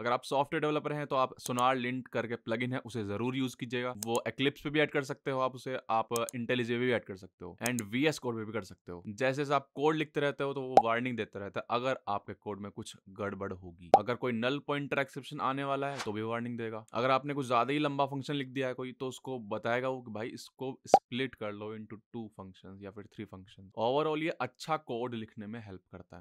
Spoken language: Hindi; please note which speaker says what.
Speaker 1: अगर आप सॉफ्टवेयर डेवलपर हैं तो आप सोनार लिंट करके प्लग है उसे जरूर यूज कीजिएगा वो एक्लिप्स पे भी ऐड कर सकते हो आप उसे आप इंटेलिजे भी ऐड कर सकते हो एंड वी एस कोड पे भी कर सकते हो जैसे जैसे आप कोड लिखते रहते हो तो वो वार्निंग देता रहता है अगर आपके कोड में कुछ गड़बड़ होगी अगर कोई नल पॉइंट एक्सेप्शन आने वाला है तो भी वार्निंग देगा अगर आपने कुछ ज्यादा ही लंबा फंक्शन लिख दिया है कोई तो उसको बताएगा वो कि भाई इसको स्प्लिट कर लो इंटू टू फंक्शन या फिर थ्री फंक्शन ओवरऑल ये अच्छा कोड लिखने में हेल्प करता है